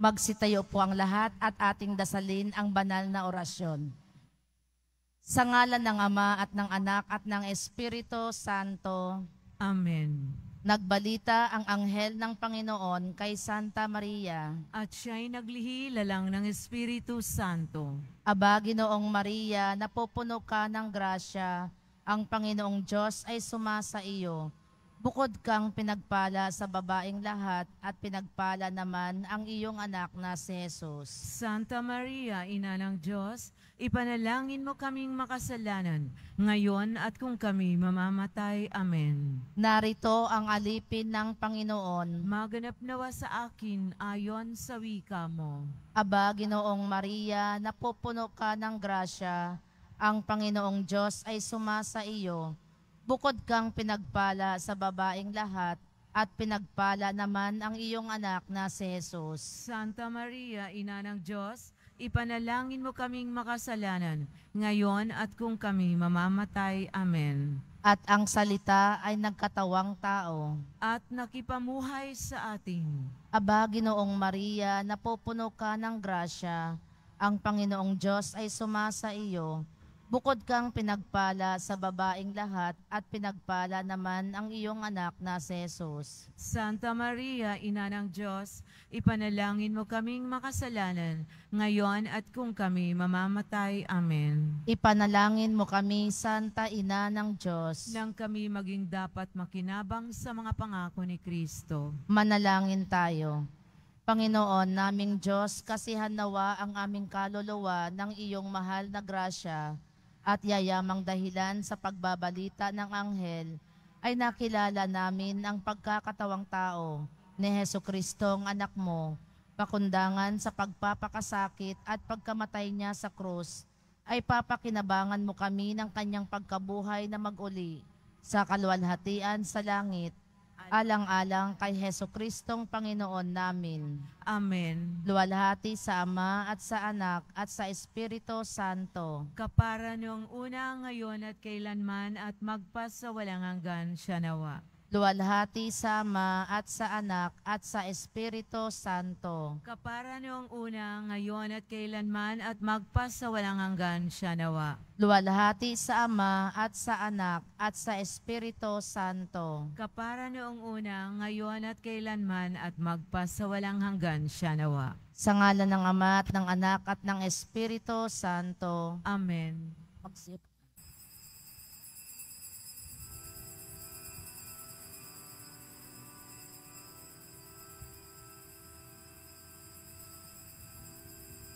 Magsitayo po ang lahat at ating dasalin ang banal na orasyon. Sa ngalan ng Ama at ng Anak at ng Espiritu Santo. Amen. Nagbalita ang anghel ng Panginoon kay Santa Maria. At siya'y naglihi lalang ng Espiritu Santo. Aba, Ginoong Maria, napupuno ka ng grasya. Ang Panginoong Diyos ay sumasa iyo Bukod kang pinagpala sa babaeng lahat at pinagpala naman ang iyong anak na si Jesus. Santa Maria, Ina ng Diyos, ipanalangin mo kaming makasalanan, ngayon at kung kami mamamatay. Amen. Narito ang alipin ng Panginoon. Maganap nawa sa akin ayon sa wika mo. Aba, Ginoong Maria, napupuno ka ng grasya. Ang Panginoong Diyos ay sumasa iyo Bukod kang pinagpala sa babaeng lahat, at pinagpala naman ang iyong anak na si Jesus. Santa Maria, Ina ng Diyos, ipanalangin mo kaming makasalanan, ngayon at kung kami mamamatay. Amen. At ang salita ay nagkatawang tao. At nakipamuhay sa atin. Aba, Ginoong Maria, napupuno ka ng grasya. Ang Panginoong Diyos ay sumasa iyo Bukod kang pinagpala sa babaeng lahat at pinagpala naman ang iyong anak na si Jesus. Santa Maria, Ina ng Diyos, ipanalangin mo kaming makasalanan, ngayon at kung kami mamamatay. Amen. Ipanalangin mo kami, Santa Ina ng Diyos, nang kami maging dapat makinabang sa mga pangako ni Kristo. Manalangin tayo. Panginoon naming Diyos, kasihan nawa ang aming kaluluwa ng iyong mahal na grasya at yayamang dahilan sa pagbabalita ng anghel ay nakilala namin ang pagkakatawang tao ni Heso Kristong anak mo, pakundangan sa pagpapakasakit at pagkamatay niya sa krus, ay papakinabangan mo kami ng kanyang pagkabuhay na maguli sa kalwalhatian sa langit alang-alang kay Heso Kristong Panginoon namin. Amen. Luwalhati sa Ama at sa Anak at sa Espiritu Santo. Kapara noong una, ngayon at kailanman at magpas sa walang hanggan siya nawa luwalhati sa Ama at sa Anak at sa Espiritu Santo. Kapara noong una, ngayon at kailanman at magpas sa walang hanggan siya nawa. Luwalhati sa Ama at sa Anak at sa Espiritu Santo. Kapara noong una, ngayon at kailanman at magpas sa walang hanggan siya nawa. Sa ngalan ng Ama at ng Anak at ng Espiritu Santo. Amen. Magsip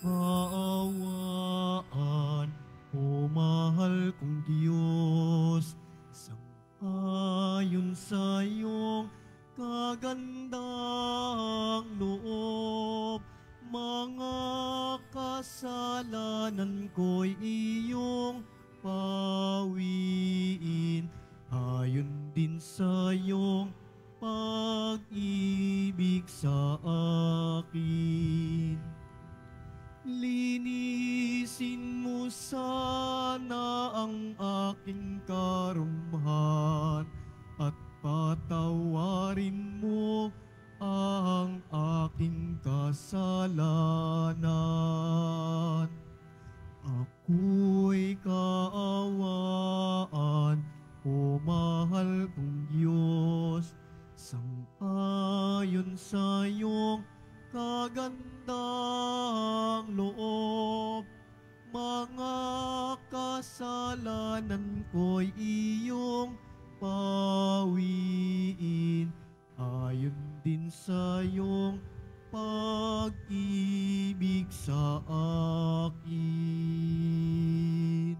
kaawaan, o mahal kong Diyos, sangayon sa iyong kagandang loob, mga kasalanan ko'y iyong pawiin, ayon din sa iyong pag-ibig sa akin. Linisin mo sana ang aking karumhan at patawarin mo ang aking kasalanan. Ako'y kaawaan, o mahal kong Diyos, sang ayon sa iyong kagandahan ang loob, mga kasalanan ko'y iyong pawiin ayon din sa iyong pag-ibig sa akin.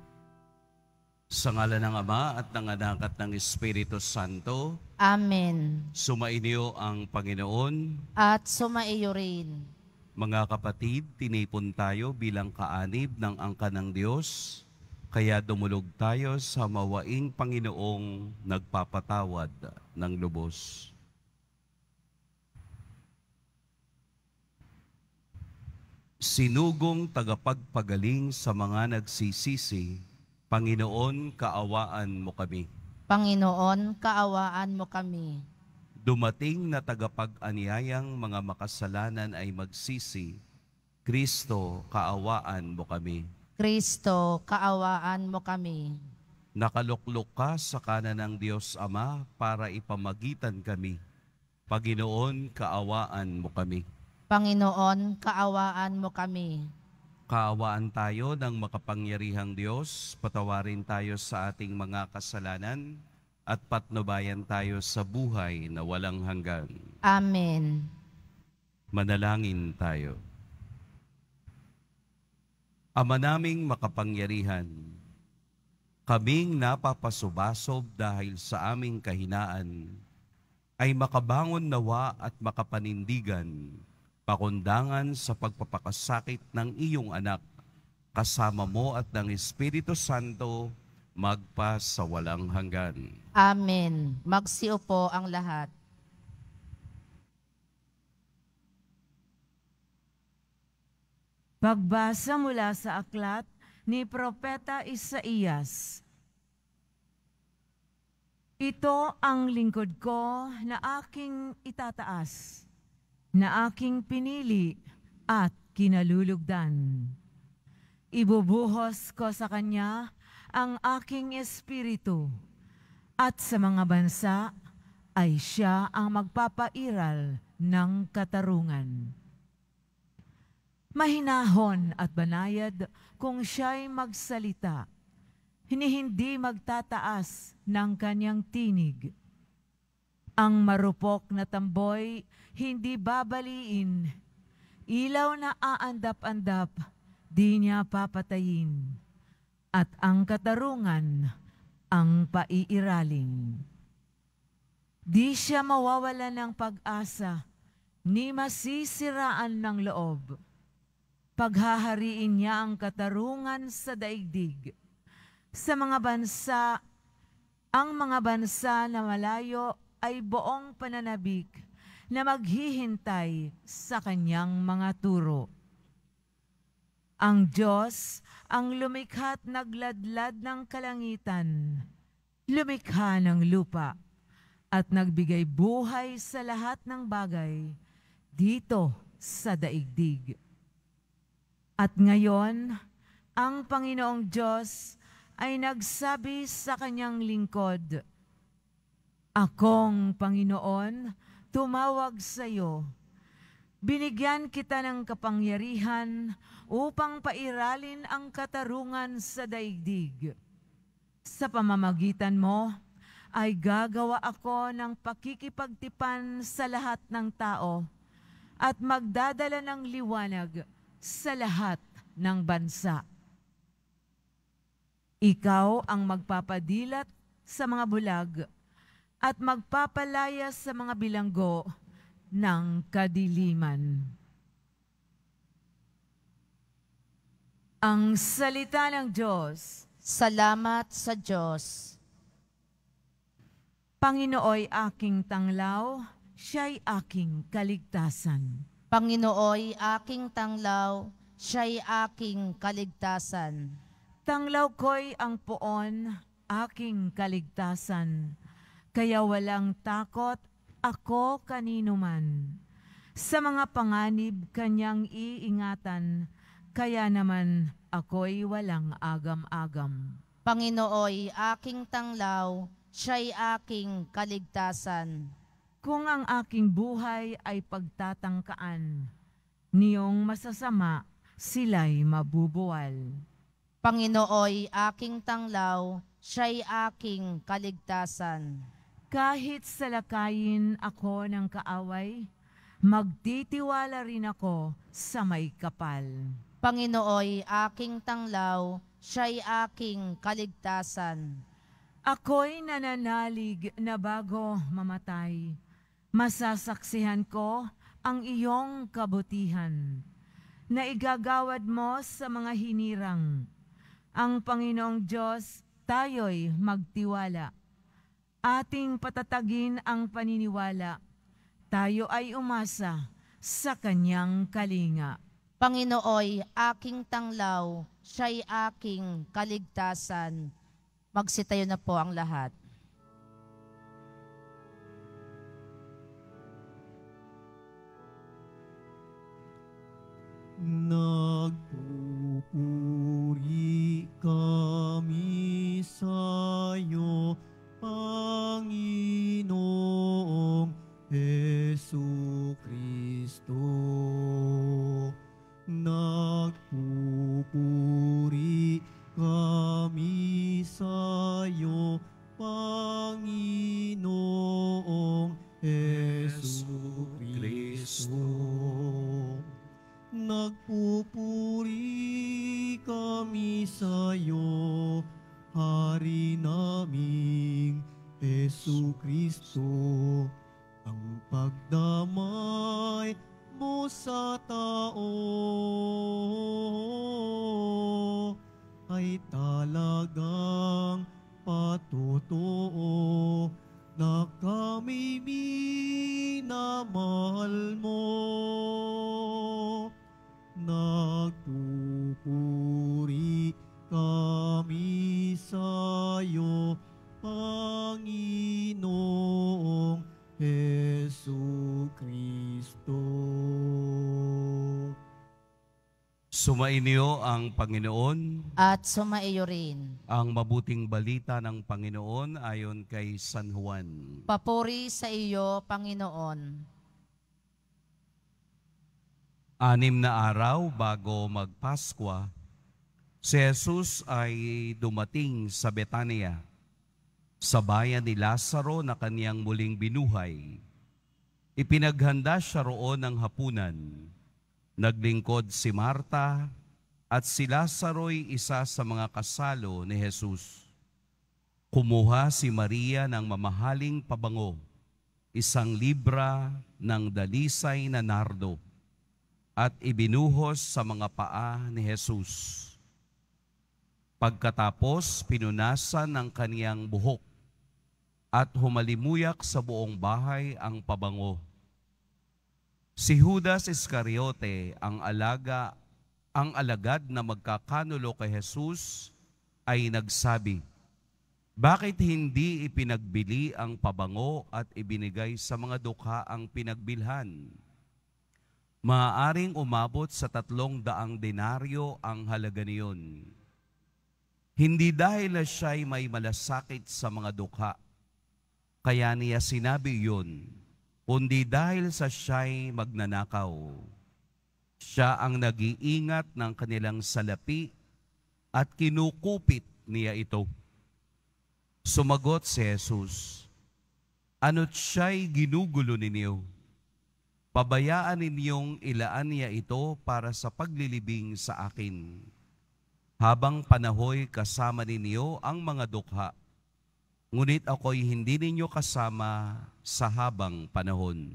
Sa ngala ng Ama at ng Anak at ng Espiritu Santo. Amen. Sumainyo ang Panginoon. At sumaiyo rin. Mga kapatid, tinipon tayo bilang kaanib ng angka ng Diyos, kaya dumulog tayo sa mawaing Panginoong nagpapatawad ng lubos. Sinugong tagapagpagaling sa mga nagsisisi, Panginoon, kaawaan mo kami. Panginoon, kaawaan mo kami dumating na tagapag-aniyayang mga makasalanan ay magsisi, Kristo, kaawaan mo kami. Kristo, kaawaan mo kami. Nakaluklok ka sa kanan ng Diyos Ama para ipamagitan kami. Panginoon, kaawaan mo kami. Panginoon, kaawaan mo kami. Kaawaan tayo ng makapangyarihang Diyos, patawarin tayo sa ating mga kasalanan, at patnubayan tayo sa buhay na walang hanggan. Amen. Manalangin tayo. Ama naming makapangyarihan, kaming napapasubasob dahil sa aming kahinaan, ay makabangon nawa at makapanindigan, pakundangan sa pagpapakasakit ng iyong anak, kasama mo at ng Espiritu Santo, magpa sa walang hanggan. Amen. Magsiupo ang lahat. Pagbasa mula sa aklat ni Propeta Isaías. Ito ang lingkod ko na aking itataas, na aking pinili at kinalulugdan. Ibubuhos ko sa kanya ang aking espiritu, at sa mga bansa ay siya ang magpapairal ng katarungan. Mahinahon at banayad kung siya'y magsalita, hindi magtataas ng kanyang tinig. Ang marupok na tamboy hindi babaliin, ilaw na aandap-andap, di niya papatayin at ang katarungan ang paiiraling. Di siya mawawala ng pag-asa, ni masisiraan ng loob. Paghahariin niya ang katarungan sa daigdig. Sa mga bansa, ang mga bansa na malayo ay buong pananabik na maghihintay sa kanyang mga turo. Ang Diyos ang lumikha't nagladlad ng kalangitan, lumikha ng lupa, at nagbigay buhay sa lahat ng bagay dito sa daigdig. At ngayon, ang Panginoong Diyos ay nagsabi sa kanyang lingkod, Akong Panginoon, tumawag sa iyo Binigyan kita ng kapangyarihan upang pairalin ang katarungan sa daigdig. Sa pamamagitan mo, ay gagawa ako ng pakikipagtipan sa lahat ng tao at magdadala ng liwanag sa lahat ng bansa. Ikaw ang magpapadilat sa mga bulag at magpapalaya sa mga bilanggo ng kadiliman. Ang salita ng Diyos. Salamat sa Diyos. Panginooy aking tanglaw, siya'y aking kaligtasan. Panginooy aking tanglaw, siya'y aking kaligtasan. Tanglaw ko'y ang poon, aking kaligtasan. Kaya walang takot ako kanino man. Sa mga panganib kanyang iingatan, kaya naman ako'y walang agam-agam. Panginooy, aking tanglaw, siya'y aking kaligtasan. Kung ang aking buhay ay pagtatangkaan, niyong masasama, sila'y mabubuwal. Panginooy, aking tanglaw, siya'y aking kaligtasan. Kahit salakayin ako ng kaaway, magtitiwala rin ako sa may kapal. Panginooy, aking tanglaw, siya'y aking kaligtasan. Ako'y nananalig na bago mamatay. Masasaksihan ko ang iyong kabutihan na igagawad mo sa mga hinirang. Ang Panginoong Diyos, tayo'y magtiwala ating patatagin ang paniniwala. Tayo ay umasa sa kanyang kalinga. Panginooy, aking tanglaw, siya'y aking kaligtasan. Magsitayo na po ang lahat. Nagpupuri kami sa'yo, Panginoong Yesu Kristo. Nagpupuri kami sa iyo, Panginoong Yesu Kristo. Nagpupuri kami sa iyo, Panginoong Hari naming Yesu Kristo, ang pagdamay mo sa tao ay talagang patutuo na kami minamahal mo. Nagpupuri kami sa'yo, Panginoong Heso Kristo. Sumainyo ang Panginoon at sumaiyo rin ang mabuting balita ng Panginoon ayon kay San Juan. Papuri sa iyo, Panginoon. Anim na araw bago magpaskwa, Si Jesus ay dumating sa Betania, sa bayan ni Lazaro na kaniyang muling binuhay. Ipinaghanda siya roon ng hapunan. Naglingkod si Marta at si Lazaro'y isa sa mga kasalo ni Jesus. Kumuha si Maria ng mamahaling pabango, isang libra ng dalisay na nardo, at ibinuhos sa mga paa ni Jesus. Pagkatapos, pinunasan ng kaniyang buhok at humalimuyak sa buong bahay ang pabango. Si Judas Iscariote, ang alaga, ang alagad na magkakanulo kay Jesus, ay nagsabi, Bakit hindi ipinagbili ang pabango at ibinigay sa mga dukha ang pinagbilhan? Maaaring umabot sa tatlong daang denaryo ang halaga niyon. Hindi dahil siya ay may malasakit sa mga dukha, kaya niya sinabi yun, kundi dahil sa siya'y magnanakaw. Siya ang nag-iingat ng kanilang salapi at kinukupit niya ito. Sumagot si Jesus, Ano't siya'y ginugulo ninyo? Pabayaan ninyong ilaan niya ito para sa paglilibing sa akin habang panahoy kasama ninyo ang mga dukha, ngunit ako'y hindi ninyo kasama sa habang panahon.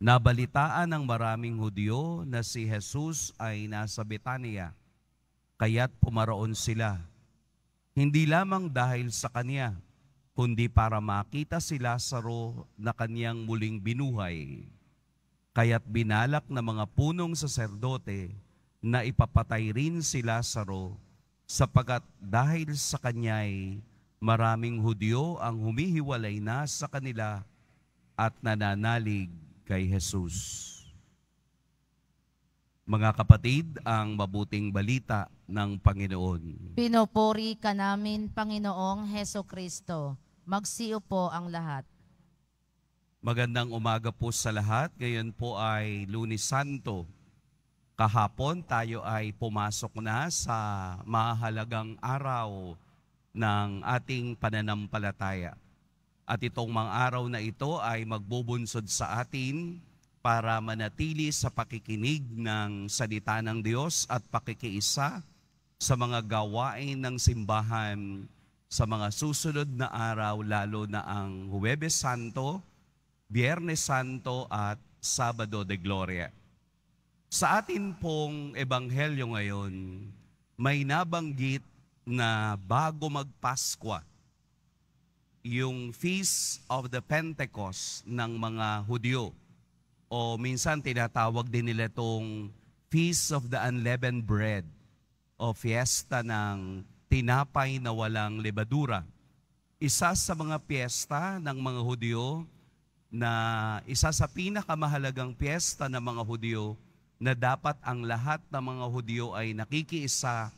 Nabalitaan ng maraming Hudyo na si Jesus ay nasa Betania, kaya't pumaroon sila, hindi lamang dahil sa Kanya, kundi para makita si Lazaro na Kanyang muling binuhay. Kaya't binalak ng mga punong saserdote na ipapatay rin si Lazaro sapagat dahil sa kanya'y maraming Hudyo ang humihiwalay na sa kanila at nananalig kay Jesus. Mga kapatid, ang mabuting balita ng Panginoon. Pinupuri ka namin, Panginoong Heso Kristo. Magsiyo po ang lahat. Magandang umaga po sa lahat. Ngayon po ay Lunes Santo. Kahapon tayo ay pumasok na sa mahalagang araw ng ating pananampalataya. At itong mga araw na ito ay magbubunsod sa atin para manatili sa pakikinig ng salita ng Diyos at pakikiisa sa mga gawain ng simbahan sa mga susunod na araw lalo na ang Huwebes Santo, Biyernes Santo at Sabado de Gloria. Sa atin pong ebanghelyo ngayon, may nabanggit na bago magpaskwa, yung Feast of the Pentecost ng mga Hudyo. O minsan tinatawag din nila itong Feast of the Unleavened Bread o fiesta ng tinapay na walang lebadura. Isa sa mga piyesta ng mga Hudyo na isa sa pinakamahalagang piyesta ng mga Hudyo na dapat ang lahat ng mga Hudyo ay nakikiisa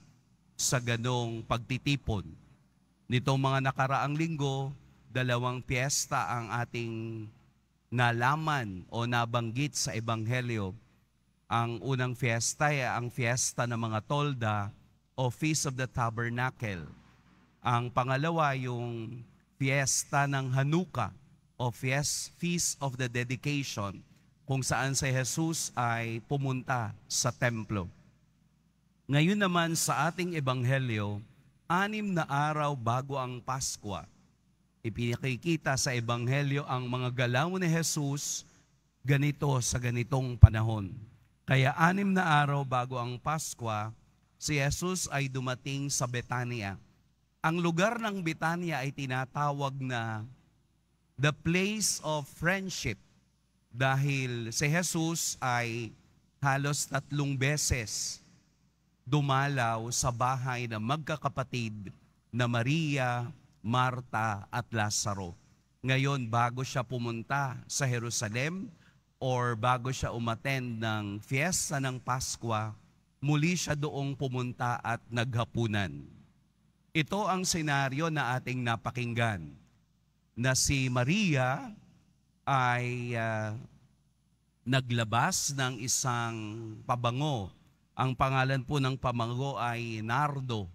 sa ganong pagtitipon. Nitong mga nakaraang linggo, dalawang piyesta ang ating nalaman o nabanggit sa Ebanghelyo. Ang unang fiesta ay ang fiesta ng mga tolda o Feast of the Tabernacle. Ang pangalawa yung fiesta ng Hanukkah o Feast of the Dedication kung saan si Jesus ay pumunta sa templo. Ngayon naman sa ating ebanghelyo, anim na araw bago ang Pasko, ipinakikita sa ebanghelyo ang mga galaw ni Jesus ganito sa ganitong panahon. Kaya anim na araw bago ang Pasko, si Jesus ay dumating sa Betania. Ang lugar ng Betania ay tinatawag na the place of friendship dahil si Jesus ay halos tatlong beses dumalaw sa bahay ng magkakapatid na Maria, Marta at Lazaro. Ngayon, bago siya pumunta sa Jerusalem or bago siya umattend ng fiesta ng Paskwa, muli siya doong pumunta at naghapunan. Ito ang senaryo na ating napakinggan na si Maria ay uh, naglabas ng isang pabango. Ang pangalan po ng pabango ay nardo.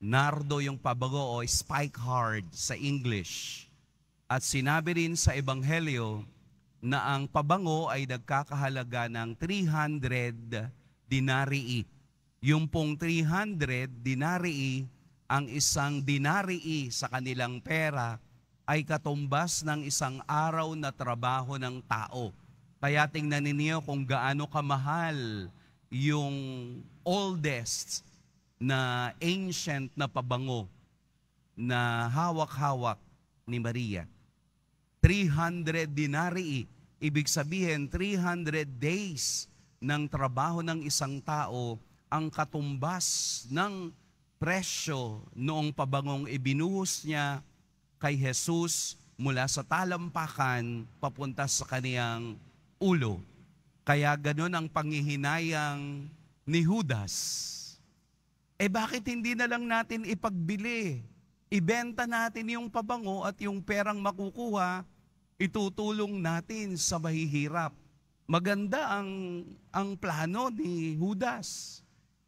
Nardo yung pabango o spike hard sa English. At sinabi rin sa Ebanghelyo na ang pabango ay nagkakahalaga ng 300 dinarii. Yung pong 300 dinarii ang isang dinarii sa kanilang pera ay katumbas ng isang araw na trabaho ng tao. Kaya tingnan ninyo kung gaano kamahal yung oldest na ancient na pabango na hawak-hawak ni Maria. 300 denarii, ibig sabihin 300 days ng trabaho ng isang tao ang katumbas ng presyo noong pabangong ibinuhos niya kay Jesus mula sa talampakan papunta sa kaniyang ulo. Kaya ganun ang pangihinayang ni Judas. Eh bakit hindi na lang natin ipagbili? Ibenta natin yung pabango at yung perang makukuha, itutulong natin sa mahihirap. Maganda ang, ang plano ni Judas.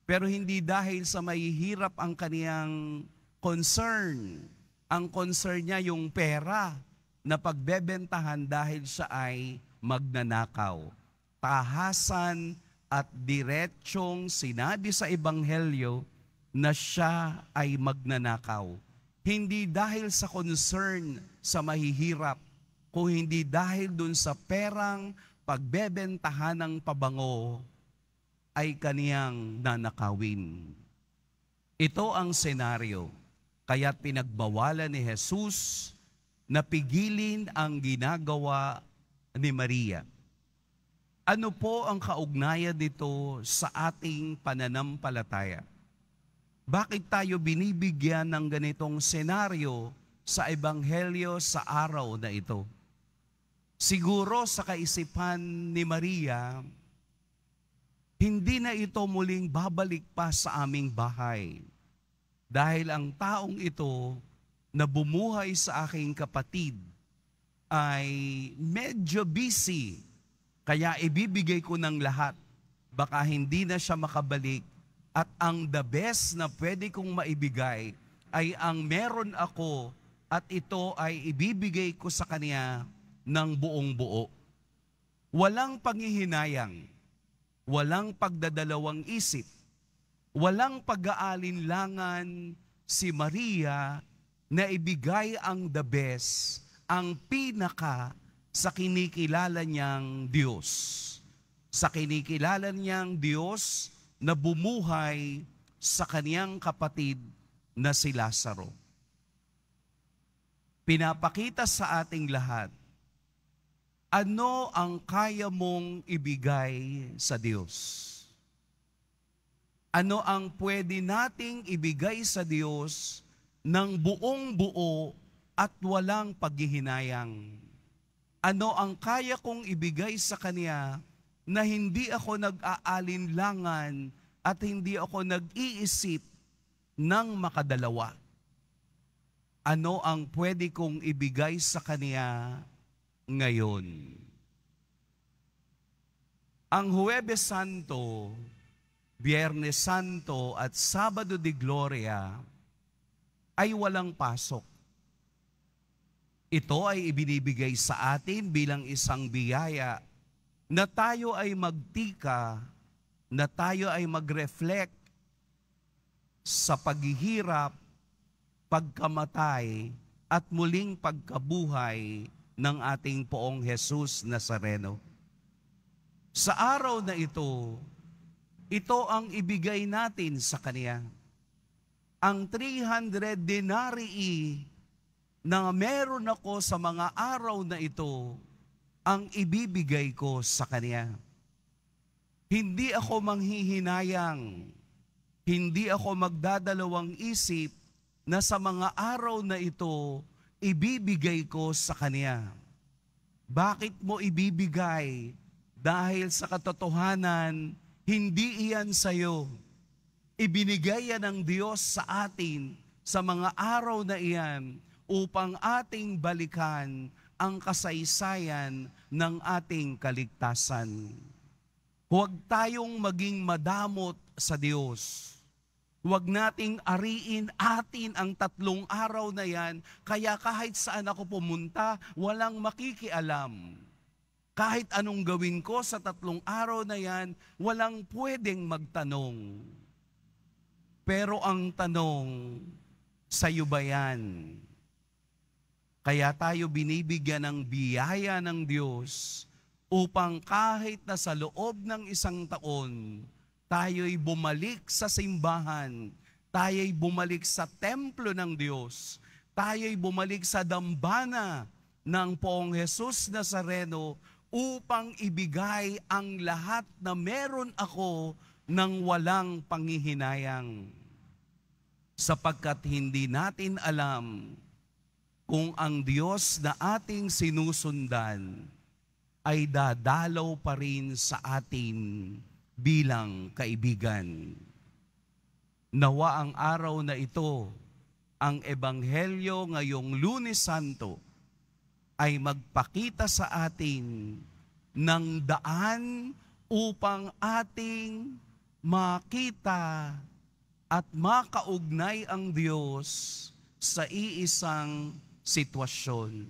Pero hindi dahil sa mahihirap ang kaniyang concern ang concern niya yung pera na pagbebentahan dahil siya ay magnanakaw. Tahasan at diretsyong sinabi sa Ebanghelyo na siya ay magnanakaw. Hindi dahil sa concern sa mahihirap, kung hindi dahil dun sa perang pagbebentahan ng pabango ay kaniyang nanakawin. Ito ang senaryo kaya pinagbawalan ni Jesus na pigilin ang ginagawa ni Maria. Ano po ang kaugnayan nito sa ating pananampalataya? Bakit tayo binibigyan ng ganitong senaryo sa Ebanghelyo sa araw na ito? Siguro sa kaisipan ni Maria, hindi na ito muling babalik pa sa aming bahay. Dahil ang taong ito na bumuhay sa aking kapatid ay medyo busy. Kaya ibibigay ko ng lahat. Baka hindi na siya makabalik. At ang the best na pwede kong maibigay ay ang meron ako at ito ay ibibigay ko sa kanya ng buong buo. Walang panghihinayang, walang pagdadalawang isip, walang pag-aalinlangan si Maria na ibigay ang the best, ang pinaka sa kinikilala niyang Diyos. Sa kinikilala niyang Diyos na bumuhay sa kaniyang kapatid na si Lazaro. Pinapakita sa ating lahat, ano ang kaya mong ibigay sa Diyos? ano ang pwede nating ibigay sa Diyos ng buong buo at walang paghihinayang? Ano ang kaya kong ibigay sa Kanya na hindi ako nag-aalinlangan at hindi ako nag-iisip ng makadalawa? Ano ang pwede kong ibigay sa Kanya ngayon? Ang Huwebes Santo, Biyernes Santo at Sabado de Gloria ay walang pasok. Ito ay ibinibigay sa atin bilang isang biyaya na tayo ay magtika, na tayo ay mag-reflect sa paghihirap, pagkamatay, at muling pagkabuhay ng ating poong Hesus Nazareno. Sa araw na ito, ito ang ibigay natin sa Kanya. Ang 300 denarii na meron ako sa mga araw na ito, ang ibibigay ko sa Kanya. Hindi ako manghihinayang, hindi ako magdadalawang isip na sa mga araw na ito, ibibigay ko sa Kanya. Bakit mo ibibigay? Dahil sa katotohanan, hindi iyan sa'yo. Ibinigay yan ng Diyos sa atin sa mga araw na iyan upang ating balikan ang kasaysayan ng ating kaligtasan. Huwag tayong maging madamot sa Diyos. Huwag nating ariin atin ang tatlong araw na yan, kaya kahit saan ako pumunta, walang makikialam kahit anong gawin ko sa tatlong araw na yan, walang pwedeng magtanong. Pero ang tanong, sa'yo ba yan? Kaya tayo binibigyan ng biyaya ng Diyos upang kahit na sa loob ng isang taon, tayo'y bumalik sa simbahan, tayo'y bumalik sa templo ng Diyos, tayo'y bumalik sa dambana ng poong Jesus Nazareno upang ibigay ang lahat na meron ako ng walang pangihinayang. Sapagkat hindi natin alam kung ang Diyos na ating sinusundan ay dadalaw pa rin sa atin bilang kaibigan. Nawa ang araw na ito, ang Ebanghelyo ngayong Lunes Santo ay magpakita sa atin ng daan upang ating makita at makaugnay ang Diyos sa iisang sitwasyon.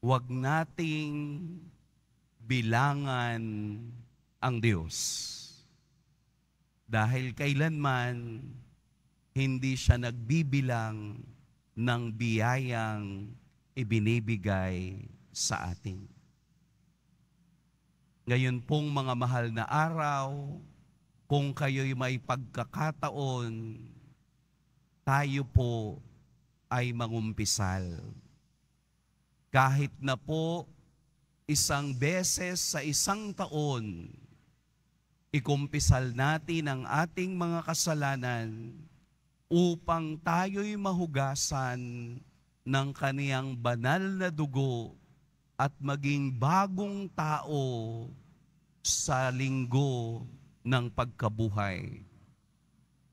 Huwag nating bilangan ang Diyos. Dahil kailanman hindi siya nagbibilang ng biyayang ibinibigay sa atin. Ngayon pong mga mahal na araw, kung kayo'y may pagkakataon, tayo po ay mangumpisal. Kahit na po isang beses sa isang taon, ikumpisal natin ang ating mga kasalanan upang tayo'y mahugasan ng kaniyang banal na dugo at maging bagong tao sa linggo ng pagkabuhay.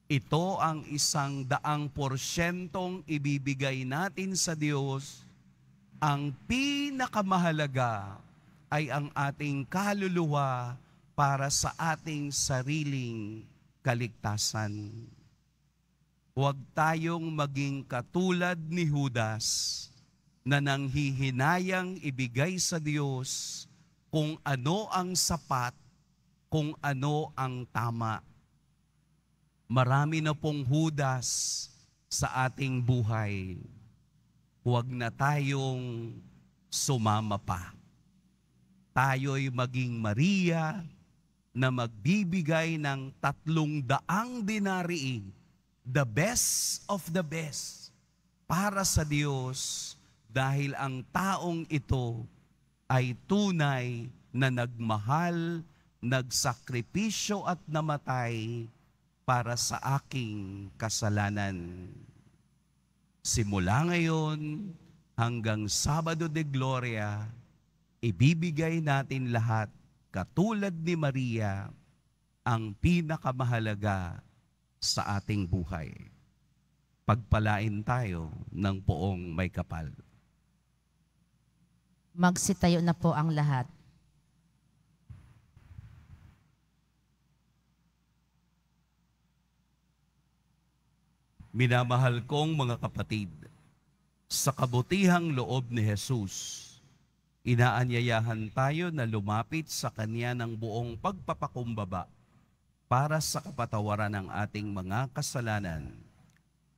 Ito ang isang daang porsyentong ibibigay natin sa Diyos. Ang pinakamahalaga ay ang ating kaluluwa para sa ating sariling kaligtasan. Huwag tayong maging katulad ni Judas na nanghihinayang ibigay sa Diyos kung ano ang sapat, kung ano ang tama. Marami na pong Judas sa ating buhay. Huwag na tayong sumama pa. Tayo'y maging Maria na magbibigay ng tatlong daang dinariin the best of the best para sa Diyos dahil ang taong ito ay tunay na nagmahal, nagsakripisyo at namatay para sa aking kasalanan. Simula ngayon hanggang Sabado de Gloria, ibibigay natin lahat katulad ni Maria ang pinakamahalaga sa ating buhay. Pagpalain tayo ng poong may kapal. Magsitayo na po ang lahat. Minamahal kong mga kapatid, sa kabutihang loob ni Jesus, inaanyayahan tayo na lumapit sa Kanya ng buong pagpapakumbaba para sa kapatawaran ng ating mga kasalanan.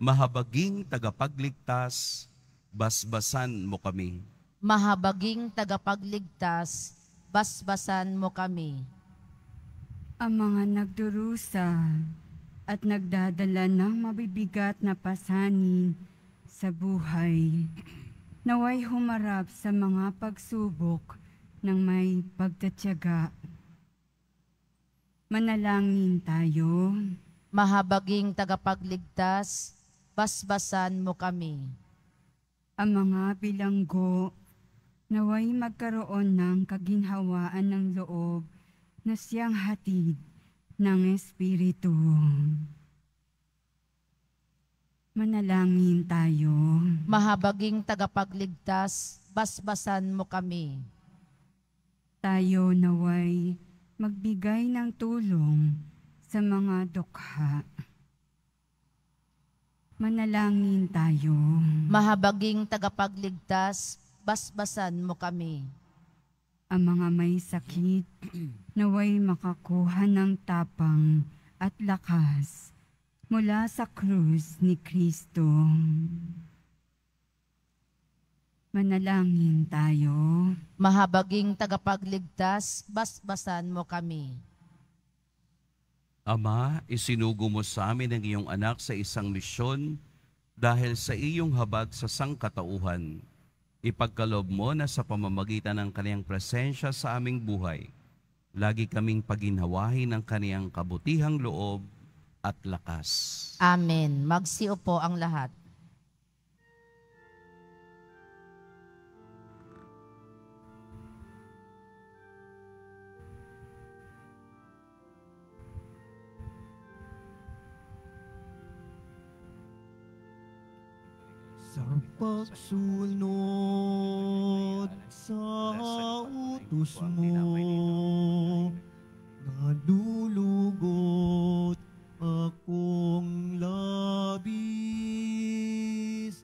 Mahabaging tagapagligtas, basbasan mo kami. Mahabaging tagapagligtas, basbasan mo kami. Ang mga nagdurusa at nagdadala ng mabibigat na pasanin sa buhay, naway humarap sa mga pagsubok ng may pagtatyaga Manalangin tayo. Mahabaging tagapagligtas, basbasan mo kami. Ang mga bilanggo, naway magkaroon ng kaginhawaan ng loob na siyang hatid ng Espiritu. Manalangin tayo. Mahabaging tagapagligtas, basbasan mo kami. Tayo naway magbigay ng tulong sa mga dukha. Manalangin tayo. Mahabaging tagapagligtas, basbasan mo kami. Ang mga may sakit, naway makakuha ng tapang at lakas mula sa krus ni Kristo. Manalangin tayo. Mahabaging tagapagligtas, basbasan mo kami. Ama, isinugo mo sa amin ang iyong anak sa isang misyon dahil sa iyong habag sa sangkatauhan. Ipagkalob mo na sa pamamagitan ng kaniyang presensya sa aming buhay, lagi kaming paginhawahin ng kaniyang kabutihang loob at lakas. Amen. Magsiupo ang lahat. Isang pagsulot sa utos mo Nadulugot akong labis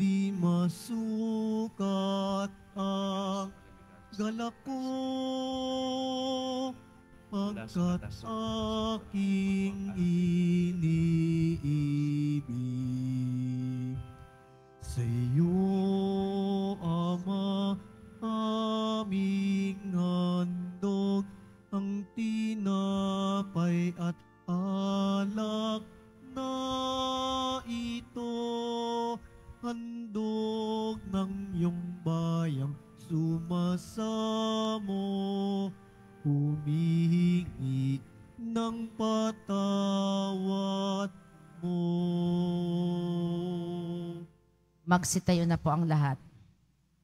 Di masukat ang galak ko Pagkat aking iniisip Magsitayo na po ang lahat.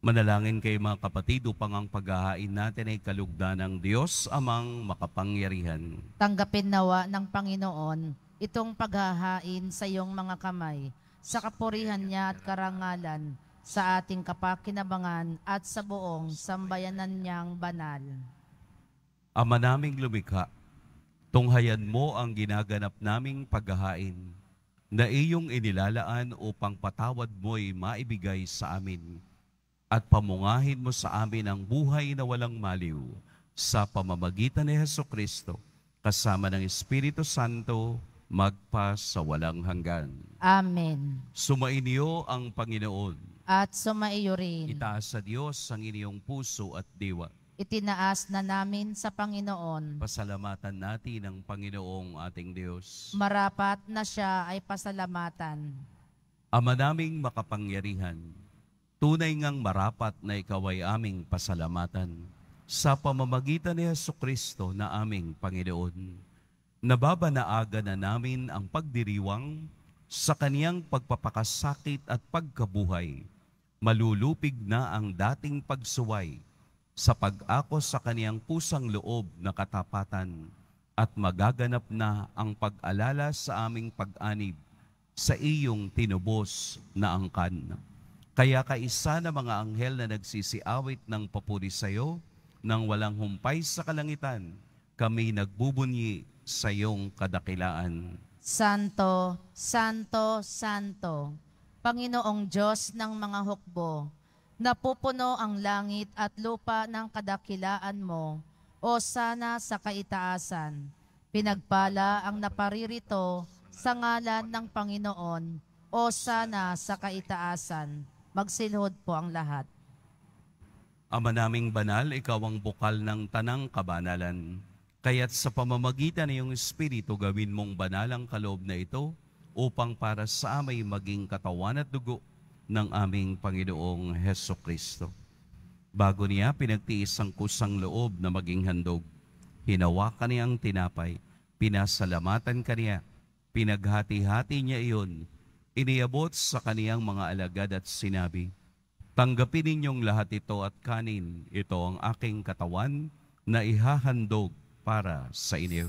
Manalangin kayo mga kapatid upang ang paghahain natin ay kalugda ng Diyos amang makapangyarihan. Tanggapin nawa ng Panginoon itong paghahain sa iyong mga kamay, sa kapurihan niya at karangalan, sa ating kapakinabangan at sa buong sambayanan niyang banal. Ama naming lumikha, tunghayan mo ang ginaganap naming paghahain na iyong inilalaan upang patawad mo'y maibigay sa amin at pamungahin mo sa amin ang buhay na walang maliw sa pamamagitan ni Heso Kristo kasama ng Espiritu Santo magpa sa walang hanggan. Amen. Sumainyo ang Panginoon. At sumaiyo rin. Itaas sa Diyos ang inyong puso at diwa itinaas na namin sa Panginoon. Pasalamatan natin ang Panginoong ating Diyos. Marapat na siya ay pasalamatan. Ama naming makapangyarihan, tunay ngang marapat na ikaw ay aming pasalamatan sa pamamagitan ni Yesu Kristo na aming Panginoon. Nababanaaga na namin ang pagdiriwang sa kaniyang pagpapakasakit at pagkabuhay. Malulupig na ang dating pagsuway sa pag-ako sa kaniyang pusang loob na katapatan at magaganap na ang pag-alala sa aming pag-anib sa iyong tinubos na angkan. Kaya kaisa na mga anghel na nagsisiawit ng papuri sa iyo nang walang humpay sa kalangitan, kami nagbubunyi sa iyong kadakilaan. Santo, Santo, Santo, Panginoong Diyos ng mga hukbo, Napupuno ang langit at lupa ng kadakilaan mo, o sana sa kaitaasan. Pinagpala ang naparirito sa ngalan ng Panginoon, o sana sa kaitaasan. Magsilhod po ang lahat. Ama naming banal, ikaw ang bukal ng tanang kabanalan. Kaya't sa pamamagitan ng iyong Espiritu, gawin mong banal ang kaloob na ito upang para sa amay maging katawan at dugo ng aming Panginoong Heso Kristo. Bago niya pinagtiis ang kusang loob na maging handog, hinawakan niya ang tinapay, pinasalamatan kaniya, pinaghati-hati niya iyon, iniabot sa kaniyang mga alagad at sinabi, Tanggapin ninyong lahat ito at kanin, ito ang aking katawan na ihahandog para sa inyo.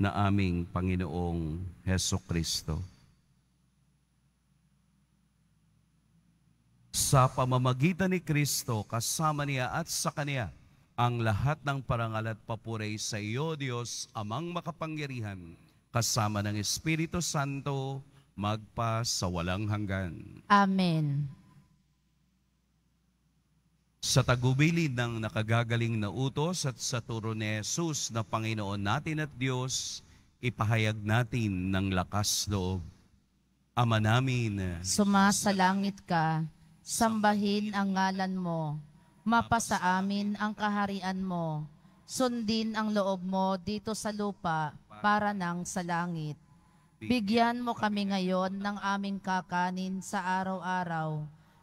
na aming Panginoong Heso Kristo. Sa pamamagitan ni Kristo, kasama niya at sa Kanya, ang lahat ng parangal at papuri sa iyo, Diyos, amang makapangyarihan, kasama ng Espiritu Santo, magpa sa walang hanggan. Amen. Sa tagubilin ng nakagagaling na utos at sa turo ni Jesus na Panginoon natin at Diyos, ipahayag natin ng lakas loob. Ama namin, sumasalangit ka, sambahin ang ngalan mo, mapasa amin ang kaharian mo, sundin ang loob mo dito sa lupa para nang sa langit. Bigyan mo kami ngayon ng aming kakanin sa araw-araw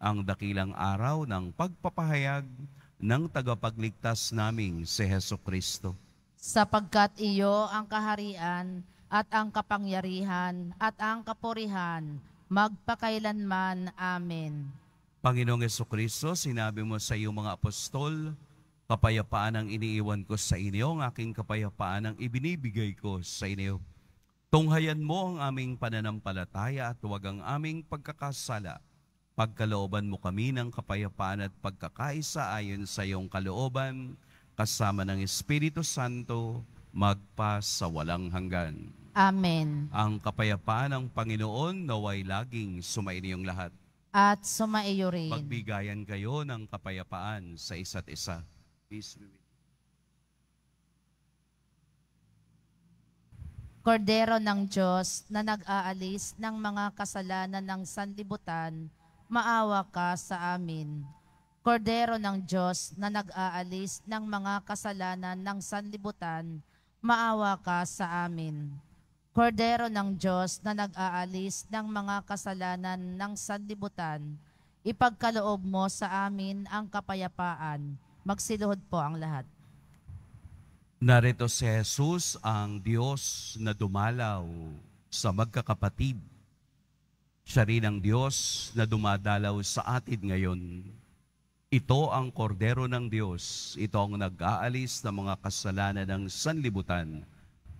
ang dakilang araw ng pagpapahayag ng tagapagligtas naming si Heso Kristo. Sapagkat iyo ang kaharian at ang kapangyarihan at ang kapurihan magpakailanman. Amen. Panginoong Yeso Kristo, sinabi mo sa iyong mga apostol, kapayapaan ang iniiwan ko sa inyo, ang aking kapayapaan ang ibinibigay ko sa inyo. Tunghayan mo ang aming pananampalataya at huwag ang aming pagkakasala Pagkalooban mo kami ng kapayapaan at pagkakaisa ayon sa iyong kalooban, kasama ng Espiritu Santo, magpa sa walang hanggan. Amen. Ang kapayapaan ng Panginoon naway laging sumainiyong lahat. At sumaiyo rin. Pagbigayan kayo ng kapayapaan sa isa't isa. Peace be with you. Kordero ng Diyos na nag-aalis ng mga kasalanan ng sanlibutan, maawa ka sa amin. Kordero ng Diyos na nag-aalis ng mga kasalanan ng sanlibutan, maawa ka sa amin. Kordero ng Diyos na nag-aalis ng mga kasalanan ng sanlibutan, ipagkaloob mo sa amin ang kapayapaan. Magsiluhod po ang lahat. Narito si Jesus, ang Diyos na dumalaw sa magkakapatid siya rin ang Diyos na dumadalaw sa atin ngayon. Ito ang kordero ng Diyos. Ito ang nag-aalis ng mga kasalanan ng sanlibutan.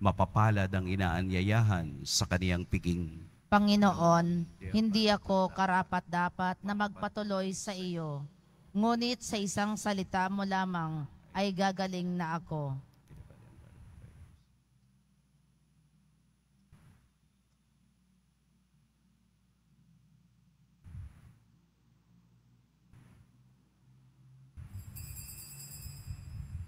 Mapapalad ang inaanyayahan sa kaniyang piging. Panginoon, hindi ako karapat-dapat na magpatuloy sa iyo. Ngunit sa isang salita mo lamang ay gagaling na ako.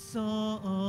so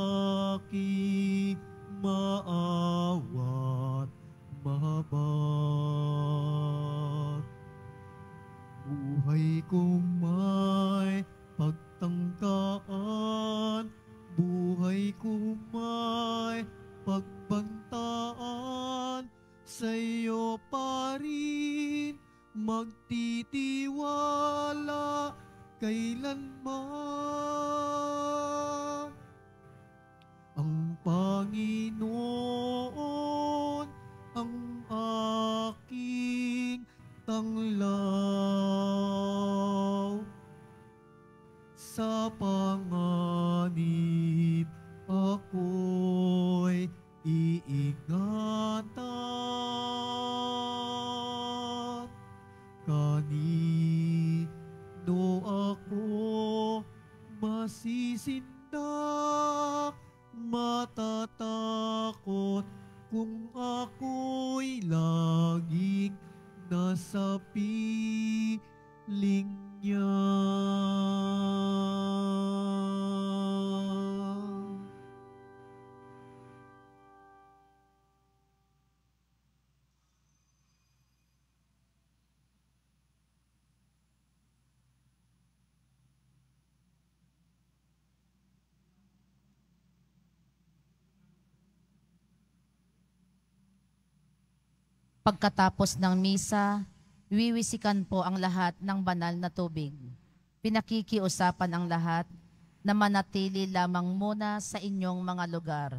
Pagkatapos ng misa, wiwisikan po ang lahat ng banal na tubig. Pinakikiusapan ang lahat na manatili lamang muna sa inyong mga lugar.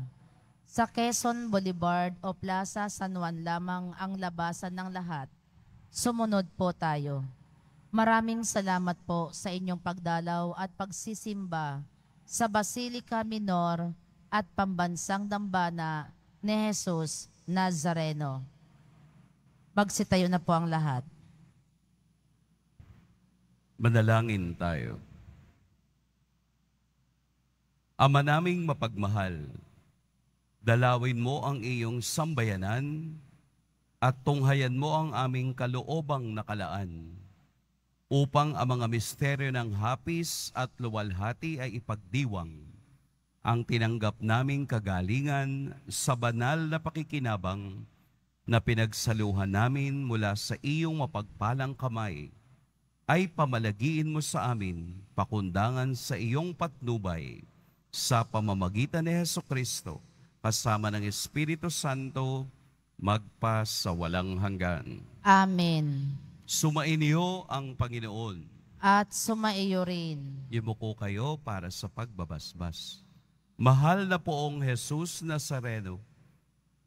Sa Quezon Boulevard o Plaza San Juan lamang ang labasan ng lahat. Sumunod po tayo. Maraming salamat po sa inyong pagdalaw at pagsisimba sa Basilica Minor at Pambansang Dambana ni Jesus Nazareno. Magsitayo na po ang lahat. Manalangin tayo. Ama naming mapagmahal, dalawin mo ang iyong sambayanan at tunghayan mo ang aming kaloobang nakalaan upang ang mga misteryo ng hapis at luwalhati ay ipagdiwang ang tinanggap naming kagalingan sa banal na pakikinabang na pinagsaluhan namin mula sa iyong mapagpalang kamay, ay pamalagiin mo sa amin pakundangan sa iyong patnubay sa pamamagitan ni Heso Kristo kasama ng Espiritu Santo magpa sa walang hanggan. Amen. Sumainyo ang Panginoon. At sumaiyo rin. Yumuko kayo para sa pagbabasbas. Mahal na poong Jesus Nazareno,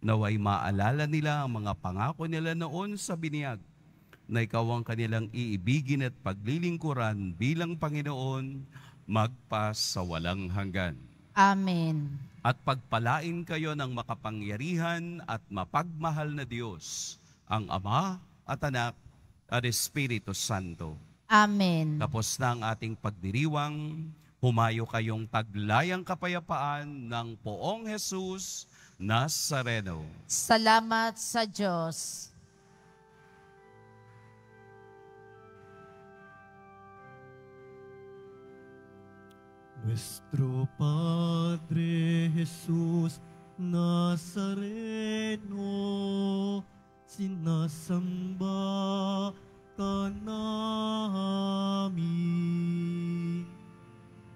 Naway maalala nila ang mga pangako nila noon sa biniyag na ikaw ang kanilang iibigin at paglilingkuran bilang Panginoon magpas sa walang hanggan. Amen. At pagpalain kayo ng makapangyarihan at mapagmahal na Diyos, ang Ama at Anak at Espiritu Santo. Amen. Tapos na ang ating pagdiriwang, humayo kayong taglayang kapayapaan ng poong Jesus Nazareno. Salamat sa Diyos. Nuestro Padre Jesús Nazareno, sinasamba ka namin.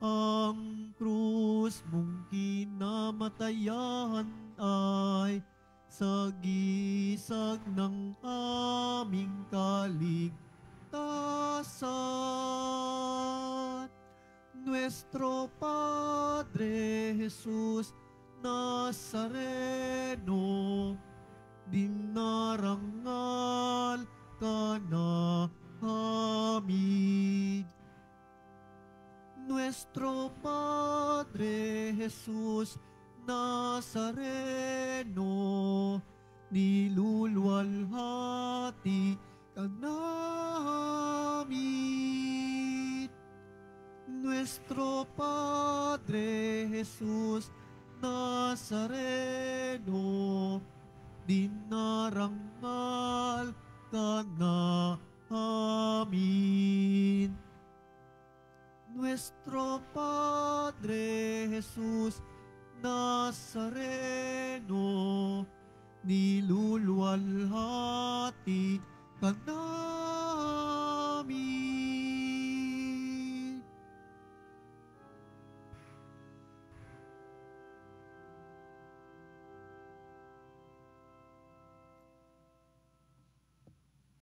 ang krus mong kinamatayan ay sagisag ng aming kaligtasan. Nuestro Padre Jesus Nazareno, dinarangal ka na amin nuestro Padre Jesús Nazareno, nilulwalhati ka namin. Nuestro Padre Jesús Nazareno, dinarangal ka na amin nuestro Padre Jesús Nazareno, niluluwalhati ka namin.